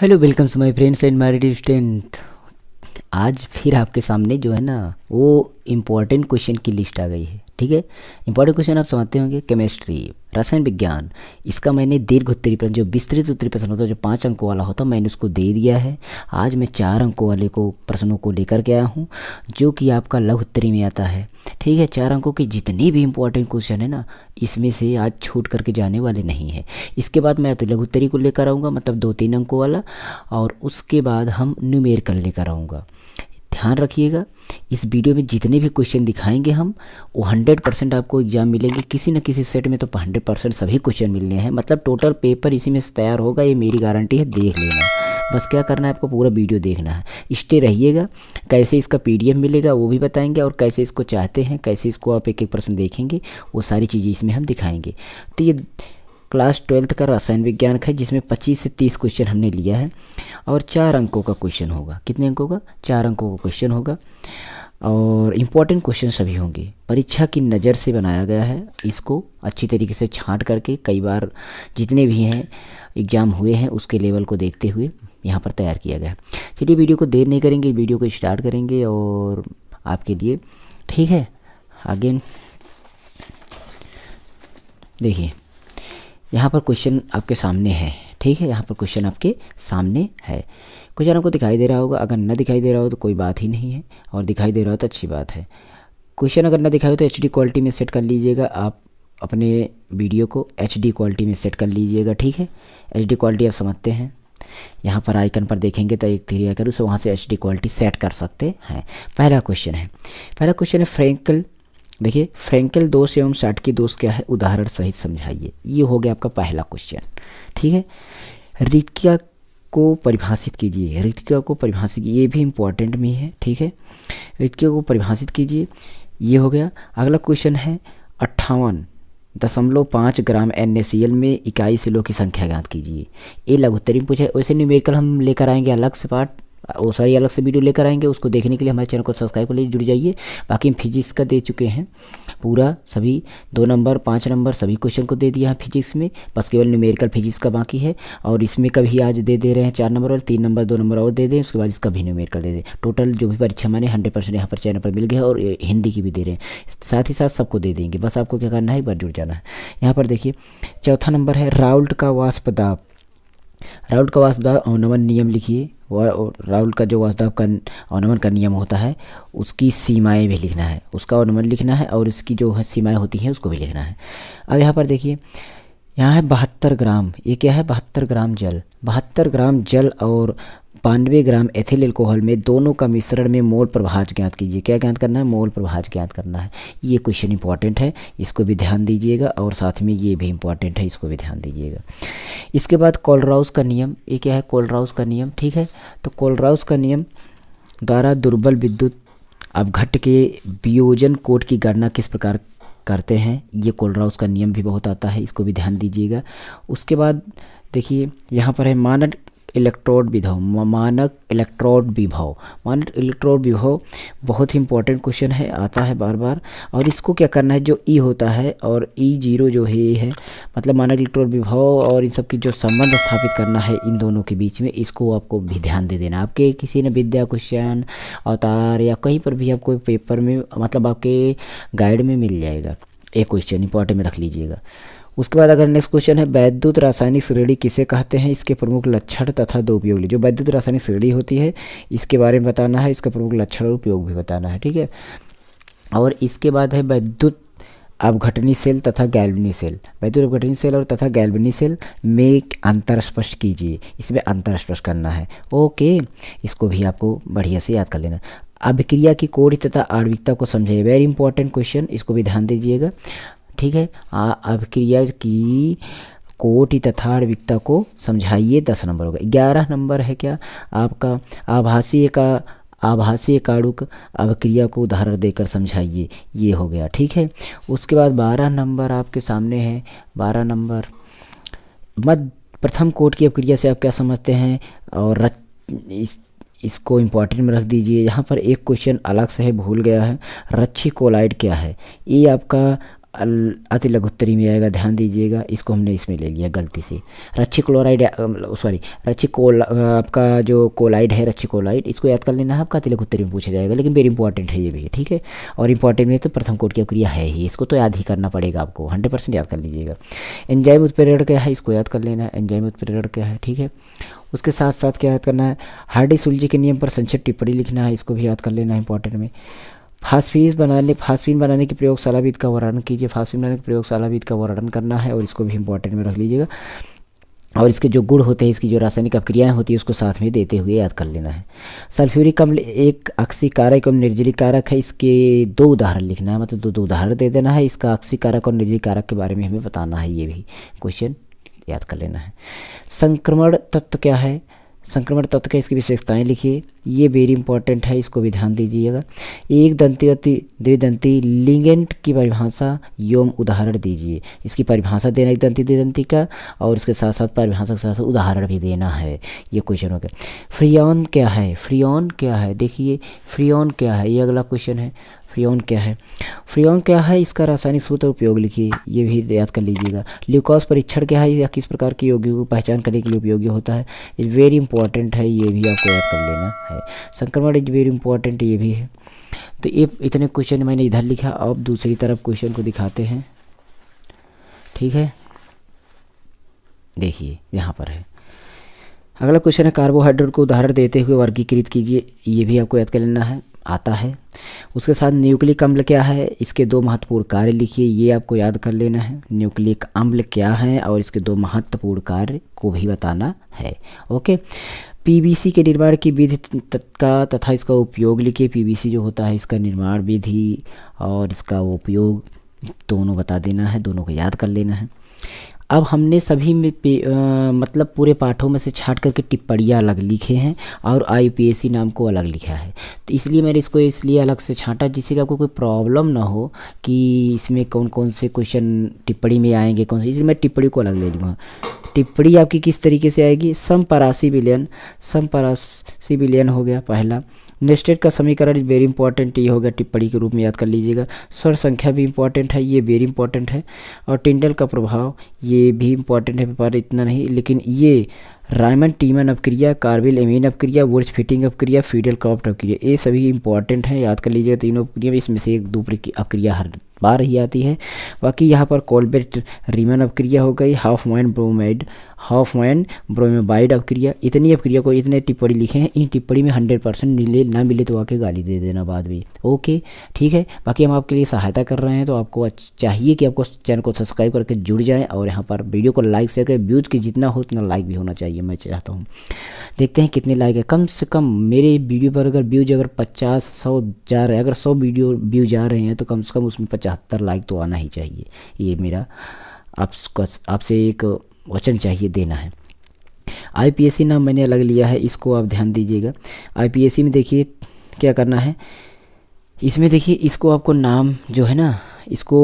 hello welcome to my friends and my dear आज फिर आपके सामने जो है ना वो इम्पोर्टेंट क्वेश्चन की लिस्ट आ गई है ठीक है इम्पोर्टेंट क्वेश्चन आप समझते होंगे केमिस्ट्री रसायन विज्ञान इसका मैंने दीर्घ प्रश्न जो विस्तृत उत्तरी प्रश्न होता है जो पाँच अंकों वाला होता मैंने उसको दे दिया है आज मैं चार अंकों वाले को प्रश्नों को लेकर के आया हूँ जो कि आपका लघु उत्तरी में आता है ठीक है चार अंकों के जितने भी इंपॉर्टेंट क्वेश्चन है ना इसमें से आज छूट करके जाने वाले नहीं है इसके बाद मैं तो उत्तरी को लेकर आऊँगा मतलब दो तीन अंकों वाला और उसके बाद हम न्यूमेरिकल लेकर आऊँगा ध्यान रखिएगा इस वीडियो में जितने भी क्वेश्चन दिखाएंगे हम वो हंड्रेड परसेंट आपको एग्जाम मिलेंगे किसी न किसी सेट में तो हंड्रेड परसेंट सभी क्वेश्चन मिलने हैं मतलब टोटल पेपर इसी में तैयार होगा ये मेरी गारंटी है देख लेना बस क्या करना है आपको पूरा वीडियो देखना है स्टे रहिएगा कैसे इसका पीडीएफ मिलेगा वो भी बताएंगे और कैसे इसको चाहते हैं कैसे इसको आप एक एक प्रश्न देखेंगे वो सारी चीज़ें इसमें हम दिखाएंगे तो ये क्लास ट्वेल्थ का रसायन विज्ञान का है जिसमें 25 से 30 क्वेश्चन हमने लिया है और चार अंकों का क्वेश्चन होगा कितने अंकों का चार अंकों का क्वेश्चन होगा और इम्पॉर्टेंट क्वेश्चन सभी होंगे परीक्षा की नज़र से बनाया गया है इसको अच्छी तरीके से छांट करके कई बार जितने भी हैं एग्ज़ाम हुए हैं उसके लेवल को देखते हुए यहाँ पर तैयार किया गया है चलिए वीडियो को देर नहीं करेंगे वीडियो को स्टार्ट करेंगे और आपके लिए ठीक है अगेन देखिए यहाँ पर क्वेश्चन आपके सामने है ठीक है यहाँ पर क्वेश्चन आपके सामने है क्वेश्चन आपको दिखाई दे रहा होगा अगर न दिखाई दे रहा हो तो कोई बात ही नहीं है और दिखाई दे रहा हो तो अच्छी बात है क्वेश्चन अगर न दिखाई हो तो एच क्वालिटी में सेट कर लीजिएगा आप अपने वीडियो को एच क्वालिटी में सेट कर लीजिएगा ठीक है एच क्वालिटी आप समझते हैं यहाँ पर आइकन पर देखेंगे तो एक थ्री आइकन उसे वहाँ से एच क्वालिटी सेट कर सकते हैं पहला क्वेश्चन है पहला क्वेश्चन है फ्रेंकल देखिए फ्रेंकल दोष एवं साटकी दोष क्या है उदाहरण सहित समझाइए ये हो गया आपका पहला क्वेश्चन ठीक है रितिका को परिभाषित कीजिए रितिका को परिभाषित ये भी इम्पोर्टेंट में है ठीक है रितिका को परिभाषित कीजिए ये हो गया अगला क्वेश्चन है अट्ठावन दशमलव पाँच ग्राम एन में इकाई सिलों की संख्या ज्ञात कीजिए ये लघुत्तरी पूछा है वैसे न्यूमेरिकल हम लेकर आएंगे अलग से पार्ट वो सारी अलग से वीडियो लेकर आएंगे उसको देखने के लिए हमारे चैनल को सब्सक्राइब कर लीजिए जुड़ जाइए बाकी हम फिजिक्स का दे चुके हैं पूरा सभी दो नंबर पाँच नंबर सभी क्वेश्चन को दे दिया है फिजिक्स में बस केवल न्यूमेरिकल फिजिक्स का बाकी है और इसमें का भी आज दे दे रहे हैं चार नंबर और तीन नंबर दो नंबर और दे दें उसके बाद इसका भी न्यूमेरिकल दे दें टोटल जो भी परीक्षा माने हंड्रेड परसेंट यहाँ पर चैनल पर मिल गया और हिंदी की भी दे रहे हैं साथ ही साथ सबको दे देंगे बस आपको क्या करना है एक बार जुड़ जाना है यहाँ पर देखिए चौथा नंबर है राउल्ट का वास्पदाप राउल्ट का वास्पदाप नमन नियम लिखिए राहुल का जो वास्तव का अवनमन का नियम होता है उसकी सीमाएं भी लिखना है उसका अवनमन लिखना है और उसकी जो है सीमाएँ होती हैं उसको भी लिखना है अब यहाँ पर देखिए यहाँ है बहत्तर ग्राम ये क्या है बहत्तर ग्राम जल बहत्तर ग्राम जल और बानवे ग्राम एथिल एल्कोहल में दोनों का मिश्रण में मोल प्रभाज ज्ञात कीजिए क्या ज्ञात करना है मोल प्रभाज ज्ञात करना है ये क्वेश्चन इंपॉर्टेंट है इसको भी ध्यान दीजिएगा और साथ में ये भी इंपॉर्टेंट है इसको भी ध्यान दीजिएगा इसके बाद कोलराउस का नियम ये क्या है कोलराउस का नियम ठीक है तो कोलराउस का नियम द्वारा दुर्बल विद्युत अवघट के वियोजन कोट की गणना किस प्रकार करते हैं ये कोलराउस का नियम भी बहुत आता है इसको भी ध्यान दीजिएगा उसके बाद देखिए यहाँ पर है मानद इलेक्ट्रोड विभव मानक इलेक्ट्रोड विभव मानक इलेक्ट्रोड विभव बहुत ही इंपॉर्टेंट क्वेश्चन है आता है बार बार और इसको क्या करना है जो ई e होता है और ई e जीरो जो है ये है मतलब मानक इलेक्ट्रोड विभव और इन सब की जो संबंध स्थापित करना है इन दोनों के बीच में इसको आपको भी ध्यान दे देना आपके किसी ने विद्या क्वेश्चन अवतार या कहीं पर भी आपको पेपर में मतलब आपके गाइड में मिल जाएगा एक क्वेश्चन इंपॉर्टेंट में रख लीजिएगा उसके बाद अगर नेक्स्ट क्वेश्चन है वैद्युत रासायनिक श्रेणी किसे कहते हैं इसके प्रमुख लक्षण तथा दो उपयोग जो वैद्युत रासायनिक श्रेणी होती है इसके बारे में बताना है इसका प्रमुख लक्षण और उपयोग भी बताना है ठीक है और इसके बाद है वैद्युत अवघटनी सेल तथा गैल्बनी सेल वैद्युत अवघटनी सेल और तथा गैल्बनी सेल में अंतर स्पष्ट कीजिए इसमें अंतर स्पष्ट करना है ओके इसको भी आपको बढ़िया से याद कर लेना अभिक्रिया की कोड तथा आर्विकता को समझाइए वेरी इंपॉर्टेंट क्वेश्चन इसको भी ध्यान दीजिएगा ठीक है अभिक्रिया की कोटि तथा आणविकता को समझाइए दस नंबर होगा ग्यारह नंबर है क्या आपका आभासीय का आभासीय कारुक अभिक्रिया को उदाहरण देकर समझाइए ये हो गया ठीक है उसके बाद बारह नंबर आपके सामने है बारह नंबर मध्य प्रथम कोट की अभिक्रिया से आप क्या समझते हैं और रच इस इसको इम्पॉर्टेंट में रख दीजिए यहाँ पर एक क्वेश्चन अलग से है भूल गया है रच्छी कोलाइड क्या है ये आपका अति लघुत्तरी में आएगा ध्यान दीजिएगा इसको हमने इसमें ले लिया गलती से रच्छी क्लोराइड सॉरी मतलब, रच्छी कोल आपका जो कोलाइड है रच्छी कोलाइड इसको याद कर लेना है आपका अति लघुत्तरी में पूछा जाएगा लेकिन वेरी इंपॉर्टेंट है ये भी ठीक है और इंपॉर्टेंट में तो प्रथम कोट की क्रिया है ही इसको तो याद ही करना पड़ेगा आपको हंड्रेड परसेंट याद कर लीजिएगा एंजाइम उत्प्रेरण क्या है इसको याद कर लेना है एंजाइम उत्प्रेरण क्या है ठीक है उसके साथ साथ क्या याद करना है हार्डी सुलझी के नियम पर संक्षिप्त टिप्पणी लिखना है इसको भी याद कर लेना है इंपॉर्टेंट में फास्फीस बनाने फास्फीन बनाने की प्रयोगशाला विद का वर्णन कीजिए फास्फीन बनाने की प्रयोगशाला विद का वर्णन करना है और इसको भी इंपॉर्टेंट में रख लीजिएगा और इसके जो गुड़ होते हैं इसकी जो रासायनिक अपक्रियाएं होती है उसको साथ में देते हुए याद कर लेना है सल्फ्यूरिक अम्ल एक अक्सीकारक कारक और निर्जली कारक है इसके दो उदाहरण लिखना है मतलब दो दो उदाहरण दे देना है इसका अक्सी कारक और निर्जली कारक के बारे में हमें बताना है ये भी क्वेश्चन याद कर लेना है संक्रमण तत्व क्या है संक्रमण तत्व के इसकी विशेषताएं लिखिए ये वेरी इंपॉर्टेंट है इसको भी ध्यान दीजिएगा एक दंती द्विदंती लिंगेंट की परिभाषा यौम उदाहरण दीजिए इसकी परिभाषा देना एक दंती द्विदंती का और इसके साथ साथ परिभाषा के साथ साथ उदाहरण भी देना है ये क्वेश्चन हो गया क्या है फ्रियन क्या है देखिए फ्रियॉन क्या है ये अगला क्वेश्चन है फ्रियोन क्या है फ्रियोन क्या है इसका रासायनिक सूत्र उपयोग लिखिए ये भी याद कर लीजिएगा ल्यूकॉस परीक्षण क्या है या किस प्रकार के यौगिकों की पहचान करने के लिए उपयोगी होता है इज वेरी इंपॉर्टेंट है ये भी आपको याद कर लेना है संक्रमण इज वेरी इंपॉर्टेंट ये भी है तो ये इतने क्वेश्चन मैंने इधर लिखा अब दूसरी तरफ क्वेश्चन को दिखाते हैं ठीक है देखिए यहाँ पर है अगला क्वेश्चन है कार्बोहाइड्रेट को उदाहरण देते हुए वर्गीकृत कीजिए ये भी आपको याद कर लेना है आता है उसके साथ न्यूक्लिक अम्ल क्या है इसके दो महत्वपूर्ण कार्य लिखिए ये आपको याद कर लेना है न्यूक्लिक अम्ल क्या है और इसके दो महत्वपूर्ण कार्य को भी बताना है ओके पीबीसी के निर्माण की विधि का तथा इसका उपयोग लिखिए पीबीसी जो होता है इसका निर्माण विधि और इसका उपयोग दोनों बता देना है दोनों को याद कर लेना है अब हमने सभी में पे, आ, मतलब पूरे पाठों में से छाट करके टिप्पणियाँ अलग लिखे हैं और आई नाम को अलग लिखा है तो इसलिए मैंने इसको इसलिए अलग से छाँटा जिससे कि आपको कोई प्रॉब्लम ना हो कि इसमें कौन कौन से क्वेश्चन टिप्पणी में आएंगे कौन से इसलिए मैं टिप्पणी को अलग ले लूँगा टिप्पणी आपकी किस तरीके से आएगी सम परासी बिलियन सम परासी बिलियन हो गया पहला नेस्टेड का समीकरण वेरी इंपॉर्टेंट ये होगा टिप्पणी के रूप में याद कर लीजिएगा स्वर संख्या भी इंपॉर्टेंट है ये वेरी इंपॉर्टेंट है और टिंडल का प्रभाव ये भी इंपॉर्टेंट है पर इतना नहीं लेकिन ये रायमन टीमन अपक्रिया कार्बिल एमिन अपक्रिया वर्ज फिटिंग अपक्रिया फीडल क्रॉप्ट अपक्रिया ये सभी इंपॉर्टेंट हैं याद कर लीजिएगा तीनों अपक्रिया इसमें से एक दो अपक्रिया हर बार ही आती है बाकी यहाँ पर कोलबेट रिमन अपक्रिया हो गई Hofmann bromide Hofmann bromamide अपक्रिया इतनी अपक्रिया को इतने टिप्पणी लिखे हैं इन टिप्पणी में हंड्रेड परसेंट मिले ना मिले तो आके गाली दे देना बाद में ओके ठीक है बाकी हम आपके लिए सहायता कर रहे हैं तो आपको चाहिए कि आपको चैनल को सब्सक्राइब करके जुड़ जाएँ और यहाँ पर वीडियो को लाइक शेयर करें व्यूज़ की जितना हो उतना लाइक भी होना चाहिए मैं चाहता हूँ देखते हैं कितने लाइक है कम से कम मेरे वीडियो पर अगर व्यूज़ अगर पचास सौ जा रहे हैं अगर सौ वीडियो व्यूज आ रहे हैं तो कम से कम उसमें पचास पचहत्तर लाइक तो आना ही चाहिए ये मेरा आपका आपसे एक वचन चाहिए देना है आईपीएससी नाम मैंने अलग लिया है इसको आप ध्यान दीजिएगा आईपीएससी में देखिए क्या करना है इसमें देखिए इसको आपको नाम जो है ना इसको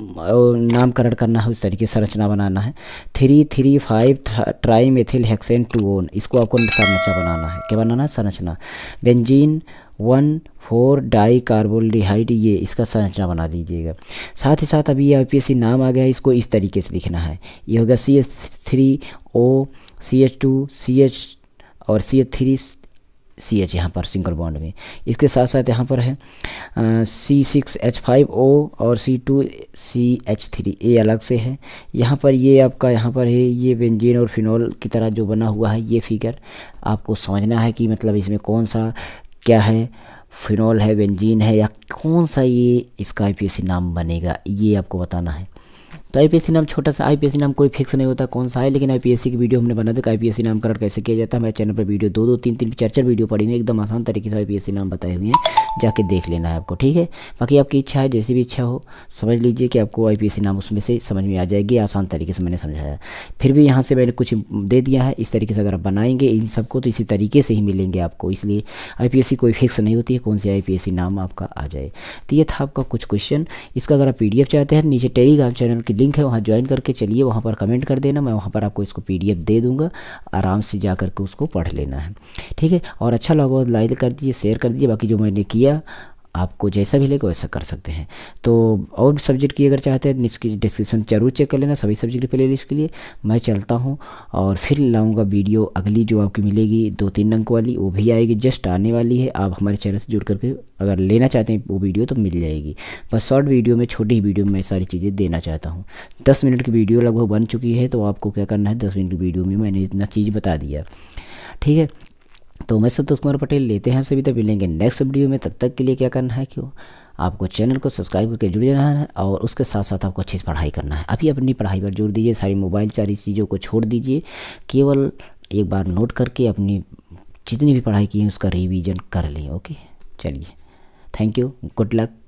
नामकरण करना है उस तरीके से संरचना बनाना है three three five trimethyl hexane two one इसको आपको संरचना बनाना है क्या बनाना है संरचना benzene one four dicarbaldehyde ये इसका संरचना बना दीजिएगा साथ ही साथ अभी ये आईपीएससी नाम आ गया है इसको इस तरीके से लिखना है ये होगा C H three O C H two C H और C H three C H यहाँ पर सिंगल बॉन्ड में इसके साथ साथ यहाँ पर है C six H five O और C two C H three ए अलग से है यहाँ पर ये आपका यहाँ पर है ये बेंजीन और फिनोल की तरह जो बना हुआ है ये फिगर आपको समझना है कि मतलब इसमें कौन सा क्या है फिनॉल है बेंजीन है या कौन सा ये इसका आई नाम बनेगा ये आपको बताना है तो आईपीएससी नाम छोटा सा आईपीएससी नाम कोई फिक्स नहीं होता कौन सा है लेकिन आईपीएससी की वीडियो हमने बना दी आईपीएससी तो कर कैसे किया जाता है हमारे चैनल पर वीडियो दो दो तीन तीन चार चार वीडियो पड़ी हुई एकदम आसान तरीके से आईपीएससी नाम बताए हुए हैं जाके देख लेना है आपको ठीक है बाकी आपकी इच्छा है जैसी भी इच्छा हो समझ लीजिए कि आपको आईपीएससी नाम उसमें से समझ में आ जाएगी आसान तरीके से मैंने समझाया फिर भी यहाँ से मैंने कुछ दे दिया है इस तरीके से अगर आप बनाएंगे इन सबको तो इसी तरीके से ही मिलेंगे आपको इसलिए आईपीएससी कोई फिक्स नहीं होती है कौन सी आईपीएससी नाम आपका आ जाए तो ये था आपका कुछ क्वेश्चन इसका अगर आप पीडीएफ चाहते हैं नीचे टेलीग्राम चैनल की लिंक है वहाँ ज्वाइन करके चलिए वहाँ पर कमेंट कर देना मैं वहाँ पर आपको इसको पी दे दूँगा आराम से जा करके उसको पढ़ लेना है ठीक है और अच्छा लगा लाइक कर दीजिए शेयर कर दीजिए बाकी जो मैंने किया आपको जैसा भी लेगा वैसा कर सकते हैं तो और सब्जेक्ट की अगर चाहते हैं इसकी डिस्क्रिप्शन जरूर चेक कर लेना सभी सब्जेक्ट की प्ले लिस्ट के लिए मैं चलता हूँ और फिर लाऊँगा वीडियो अगली जो आपकी मिलेगी दो तीन अंक वाली वो भी आएगी जस्ट आने वाली है आप हमारे चैनल से जुड़ करके अगर लेना चाहते हैं वो वीडियो तो मिल जाएगी बस शॉर्ट वीडियो में छोटी वीडियो में सारी चीज़ें देना चाहता हूँ दस मिनट की वीडियो लगभग बन चुकी है तो आपको क्या करना है दस मिनट की वीडियो में मैंने इतना चीज़ बता दिया ठीक है तो मैं संतोष कुमार पटेल लेते हैं आपसे तक मिलेंगे नेक्स्ट वीडियो में तब तक के लिए क्या करना है क्यों आपको चैनल को सब्सक्राइब करके जुड़ जाना है और उसके साथ साथ आपको अच्छी से पढ़ाई करना है अभी अपनी पढ़ाई पर जोड़ दीजिए सारी मोबाइल सारी चीज़ों को छोड़ दीजिए केवल एक बार नोट करके अपनी जितनी भी पढ़ाई की है उसका रिविजन कर लें ओके चलिए थैंक यू गुड लक